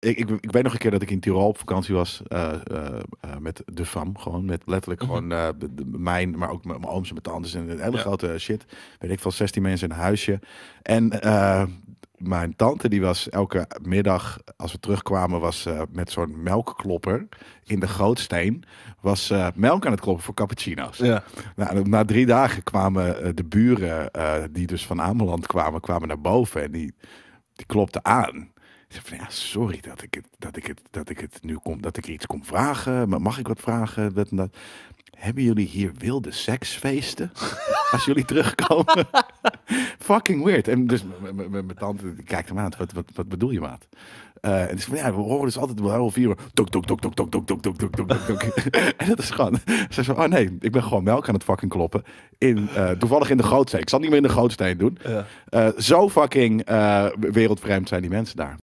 ik, ik, ik, weet nog een keer dat ik in Tirol op vakantie was eh, eh, eh, met de fam. Gewoon met letterlijk mhm. gewoon mijn, maar ook mijn ooms en mijn tantes en een hele grote shit. Weet ik veel, 16 mensen in een huisje. En mijn tante die was elke middag, als we terugkwamen, was met zo'n melkklopper in de grootsteen, was melk aan het kloppen voor cappuccino's. Ja. Nou, na drie dagen kwamen de buren, die dus van Ameland kwamen, kwamen naar boven en die, die klopte aan zei van ja, sorry dat ik het, dat ik het, dat ik het nu kom, dat ik iets kom vragen. Maar mag ik wat vragen? Dat dat. Hebben jullie hier wilde seksfeesten? Als jullie terugkomen. Fucking weird. En dus mijn tante kijkt hem aan. Wat, wat, wat bedoel je, maat? en dus van, ja, we horen dus altijd wel heel vier Tok, tok, tok, tok, tok, tok, tok, tok, tok, tok, en dat is gewoon. Ze zo Oh nee, ik ben gewoon melk aan het fucking kloppen. In, toevallig in de grootsteen. Ik zal niet meer in de grootsteen doen. zo fucking wereldvreemd zijn die mensen daar.